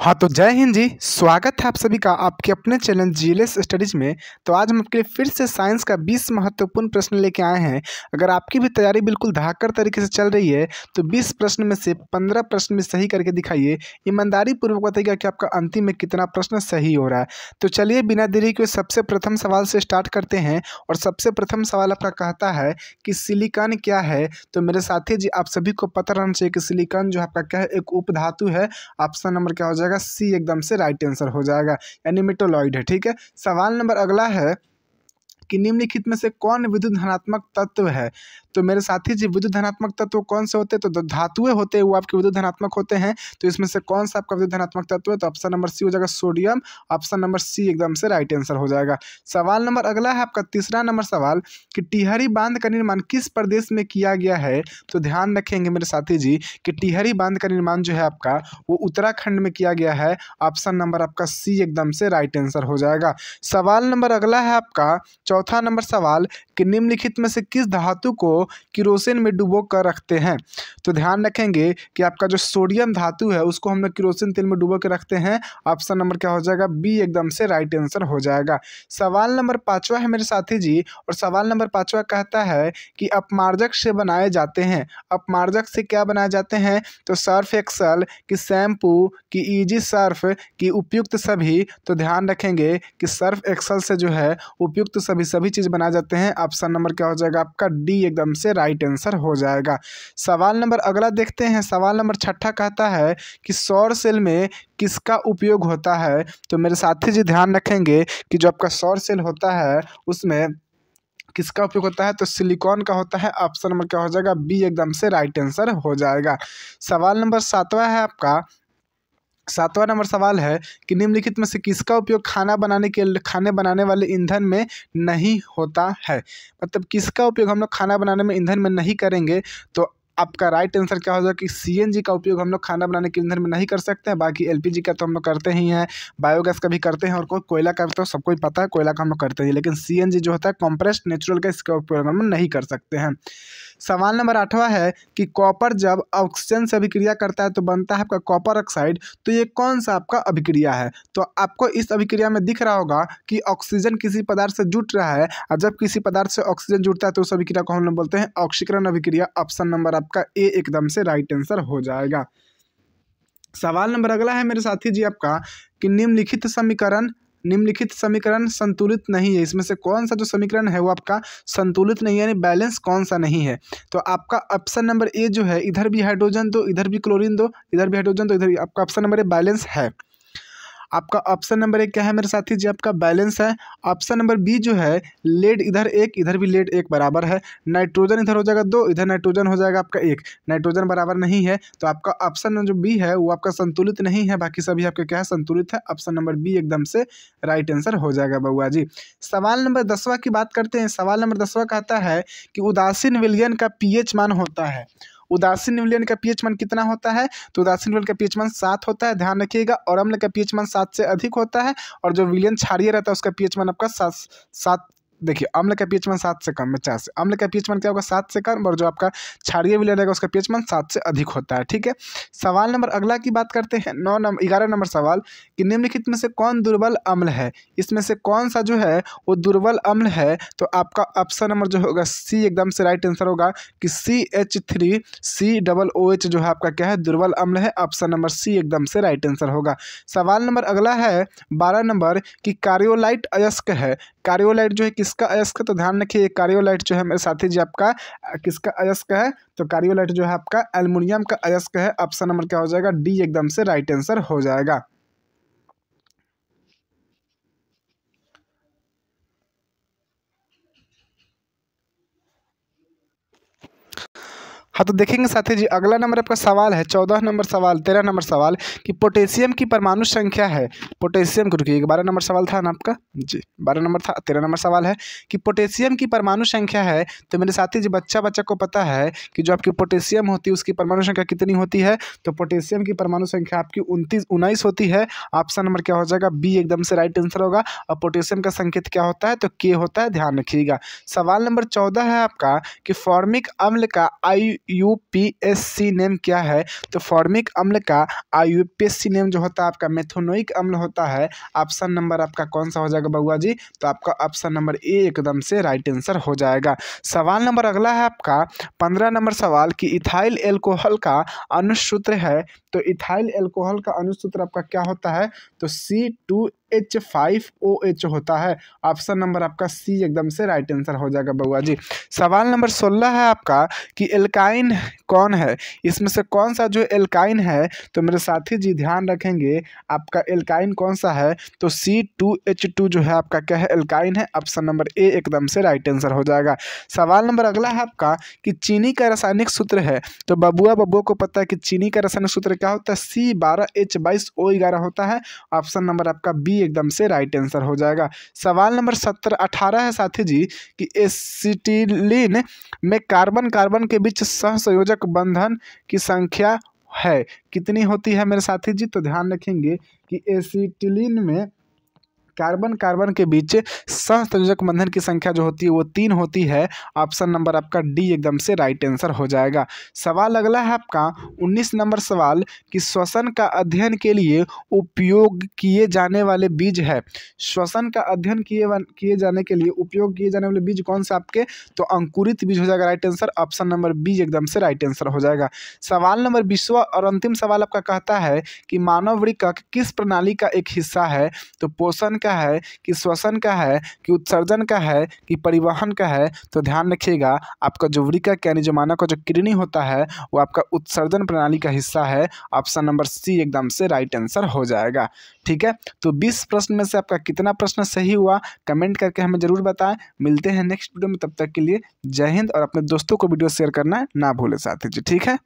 हाँ तो जय हिंद जी स्वागत है आप सभी का आपके अपने चैनल जीएलएस स्टडीज में तो आज हम आपके लिए फिर से साइंस का 20 महत्वपूर्ण प्रश्न लेके आए हैं अगर आपकी भी तैयारी बिल्कुल धाकर तरीके से चल रही है तो 20 प्रश्न में से 15 प्रश्न में सही करके दिखाइए ईमानदारी पूर्वक बताइएगा कि आपका अंतिम में कितना प्रश्न सही हो रहा है तो चलिए बिना देरी के सबसे प्रथम सवाल से स्टार्ट करते हैं और सबसे प्रथम सवाल आपका कहता है कि सिलिकॉन क्या है तो मेरे साथी जी आप सभी को पता रहना चाहिए कि सिलिकॉन जो आपका क्या है एक उप है ऑप्शन नंबर क्या हो जाएगा सी एकदम से राइट आंसर हो जाएगा यानी मिटोलॉइड है ठीक है सवाल नंबर अगला है कि निम्नलिखित में से कौन विद्युत धनात्मक तत्व है तो मेरे साथी जी विद्युत धनात्मक तत्व कौन से होते हैं तो धातुएं होते हैं वो आपके विद्युत धनात्मक होते हैं तो इसमें से कौन सा आपका विद्युत धनात्मक तत्व है तो ऑप्शन नंबर सी हो जाएगा सोडियम ऑप्शन नंबर सी एकदम से राइट आंसर हो जाएगा सवाल नंबर अगला है आपका तीसरा नंबर सवाल कि टिहरी बांध का निर्माण किस प्रदेश में किया गया है तो ध्यान रखेंगे मेरे साथी जी कि टिहरी बांध का निर्माण जो है आपका वो उत्तराखंड में किया गया है ऑप्शन नंबर आपका सी एकदम से राइट आंसर हो जाएगा सवाल नंबर अगला है आपका चौथा नंबर सवाल कि निम्नलिखित में से किस धातु को किरोसिन में डुबो कर रखते हैं तो ध्यान रखेंगे कि आपका जो सोडियम धातु है उसको हम लोग किरोसिन तेल में डुबो के रखते हैं ऑप्शन नंबर क्या हो जाएगा बी एकदम से राइट आंसर हो जाएगा सवाल नंबर पाँचवा है मेरे साथी जी और सवाल नंबर पाँचवा कहता है कि अपमार्जक से बनाए जाते हैं अपमार्जक से क्या बनाए जाते हैं तो सर्फ एक्सल की शैम्पू की ईजी सर्फ की उपयुक्त सभी तो ध्यान रखेंगे कि सर्फ एक्सल से जो है उपयुक्त सभी सभी चीज़ बनाए जाते हैं ऑप्शन नंबर क्या हो जाएगा आपका डी एकदम से राइट आंसर हो जाएगा सवाल नंबर अगला देखते हैं सवाल नंबर छठा कहता है कि सौर सेल में किसका उपयोग होता है तो मेरे साथी जी ध्यान रखेंगे कि जो आपका सौर सेल होता है उसमें किसका उपयोग होता है तो सिलिकॉन का होता है ऑप्शन नंबर क्या हो जाएगा बी एकदम से राइट आंसर हो जाएगा सवाल नंबर सातवां है आपका सातवां नंबर सवाल है कि निम्नलिखित में से किसका उपयोग खाना बनाने के खाने बनाने वाले ईंधन में नहीं होता है मतलब किसका उपयोग हम लोग खाना बनाने में ईंधन में नहीं करेंगे तो आपका राइट आंसर क्या होगा कि सीएनजी का उपयोग हम लोग खाना बनाने के ईंधन में नहीं कर सकते हैं बाकी एलपीजी का तो हम लोग करते ही हैं बायोगैस का भी करते हैं और कोई कोयला का तो सबको ही पता है कोयला का हम लोग करते हैं लेकिन सीएनजी जो होता है कॉम्प्रेस्ड नेचुरल का इसका उपयोग हम नहीं कर सकते हैं सवाल नंबर आठवां है कि कॉपर जब ऑक्सीजन से अभिक्रिया करता है तो बनता है आपका कॉपर ऑक्साइड तो ये कौन सा आपका अभिक्रिया है तो आपको इस अभिक्रिया में दिख रहा होगा कि ऑक्सीजन किसी पदार्थ से जुट रहा है और जब किसी पदार्थ से ऑक्सीजन जुटता है तो उस अभिक्रिया को हम लोग बोलते हैं ऑक्सीकरण अभिक्रिया ऑप्शन नंबर आपका ए एकदम से राइट आंसर हो जाएगा सवाल नंबर अगला है मेरे साथी जी आपका कि निम्नलिखित समीकरण निम्नलिखित समीकरण संतुलित नहीं है इसमें से कौन सा जो समीकरण है वो आपका संतुलित नहीं है यानी बैलेंस कौन सा नहीं है तो आपका ऑप्शन नंबर ए जो है इधर भी हाइड्रोजन दो इधर भी क्लोरीन दो इधर भी हाइड्रोजन दो इधर भी आपका ऑप्शन नंबर ए बैलेंस है आपका ऑप्शन नंबर एक क्या है मेरे साथी जी आपका बैलेंस है ऑप्शन नंबर बी जो है लेड इधर एक इधर भी लेड एक बराबर है नाइट्रोजन इधर हो जाएगा दो इधर नाइट्रोजन हो जाएगा आपका एक नाइट्रोजन बराबर नहीं है तो आपका ऑप्शन जो बी है वो आपका संतुलित नहीं है बाकी सभी आपका क्या है संतुलित है ऑप्शन नंबर बी एकदम से राइट आंसर हो जाएगा बउआ जी सवाल नंबर दसवा की बात करते हैं सवाल नंबर दसवा कहता है कि उदासीन विलियन का पी मान होता है उदासीन विलयन का पीएच मान कितना होता है तो उदासीन विलयन का पीएच मान सात होता है ध्यान रखिएगा और अम्ल का पीएच मान सात से अधिक होता है और जो विलियन क्षारिय रहता है उसका पीएच मान आपका सात सात देखिए अम्ल का पीएच मान सात से कम चार से अम्ल का पीएच मान क्या होगा सात से कम और जो आपका क्षारिय विलय रहेगा उसका पीएच मान सात से अधिक होता है ठीक है सवाल नंबर अगला की बात करते हैं नौ नंबर ग्यारह नंबर सवाल कि निम्नलिखित में से कौन दुर्बल अम्ल है इसमें से कौन सा जो है वो दुर्बल अम्ल है तो आपका ऑप्शन नंबर जो होगा सी एकदम से राइट आंसर होगा कि C H three C double O H जो है आपका क्या है दुर्बल अम्ल है ऑप्शन नंबर सी एकदम से राइट आंसर होगा सवाल नंबर अगला है बारह नंबर कि कार्योलाइट अयस्क है कार्योलाइट जो है किस किसका अयस्क तो ध्यान रखिए कार्योलाइट जो है मेरे साथी जी आपका किसका अयस्क है तो कार्योलाइट जो है आपका एल्मोनियम का अयस्क है ऑप्शन नंबर क्या हो जाएगा डी एकदम से राइट आंसर हो जाएगा हाँ तो देखेंगे साथी जी अगला नंबर आपका सवाल है चौदह नंबर सवाल तेरह नंबर सवाल कि पोटेशियम की परमाणु संख्या है पोटेशियम को रुकिए बारह नंबर सवाल था ना आपका जी बारह नंबर था तेरह नंबर सवाल है कि पोटेशियम की परमाणु संख्या है तो मेरे साथी जी बच्चा बच्चा को पता है कि जो आपकी पोटेशियम होती है उसकी परमाणु संख्या कितनी होती है तो पोटेशियम की परमाणु संख्या आपकी उनतीस उन्नीस होती है ऑप्शन नंबर क्या हो जाएगा बी एकदम से राइट आंसर होगा और पोटेशियम का संकेत क्या होता है तो के होता है ध्यान रखिएगा सवाल नंबर चौदह है आपका कि फॉर्मिक अम्ल का आयु यूपीएससी नेम क्या है तो फॉर्मिक अम्ल का सी नेम जो होता है आपका मेथोनोइक अम्ल होता है ऑप्शन नंबर आपका कौन सा हो जाएगा बउआ जी तो आपका ऑप्शन नंबर ए एकदम से राइट आंसर हो जाएगा सवाल नंबर अगला है आपका पंद्रह नंबर सवाल कि इथाइल एल्कोहल का अनुसूत्र है तो इथाइल एल्कोहल का अनुसूत्र आपका क्या होता है तो C two H five O H होता है ऑप्शन नंबर आपका सी एकदम से राइट आंसर हो जाएगा बउआ जी सवाल नंबर सोलह है आपका कि एल्काइन कौन है इसमें से कौन सा जो एल्काइन है तो मेरे साथी जी ध्यान रखेंगे आपका एल्काइन कौन सा है तो सी टू एच टू जो है आपका क्या है एल्काइन है ऑप्शन नंबर ए एकदम से राइट आंसर हो जाएगा सवाल नंबर अगला है आपका कि चीनी का रासायनिक सूत्र है तो बबुआ बबुआ को पता है कि चीनी का रासायनिक सूत्र क्या होता है सी बारह एच बाईस ओ ग्यारह होता है ऑप्शन नंबर आपका बी भी एकदम से राइट आंसर हो जाएगा सवाल नंबर सत्तर अठारह है साथी जी कि एसिटिलीन में कार्बन कार्बन के बीच सहसंयोजक बंधन की संख्या है कितनी होती है मेरे साथी जी तो ध्यान रखेंगे कि एसिटिलीन में कार्बन कार्बन के बीच सहसंयोजक बंधन की संख्या जो होती है वो तीन होती है ऑप्शन नंबर आपका डी एकदम से राइट आंसर हो जाएगा सवाल अगला है आपका उन्नीस नंबर सवाल कि श्वसन का अध्ययन के लिए उपयोग किए जाने वाले बीज है श्वसन का अध्ययन किए किए जाने के लिए उपयोग किए जाने वाले बीज कौन से आपके तो अंकुरित बीज हो जाएगा right answer option number B एकदम से राइट आंसर हो जाएगा सवाल नंबर बीसवा और अंतिम सवाल आपका कहता है कि मानव वृक्ष किस प्रणाली का एक हिस्सा है तो पोषण का का है कि श्वसन का है कि उत्सर्जन का है कि परिवहन का है तो ध्यान रखिएगा आपका जो वृका यानी जमाना का जो किरणी होता है वो आपका उत्सर्जन प्रणाली का हिस्सा है ऑप्शन नंबर सी एकदम से राइट आंसर हो जाएगा ठीक है तो बीस प्रश्न में से आपका कितना प्रश्न सही हुआ कमेंट करके हमें ज़रूर बताएं मिलते हैं नेक्स्ट वीडियो में तब तक के लिए जय हिंद और अपने दोस्तों को वीडियो शेयर करना ना भूले साथी जी ठीक है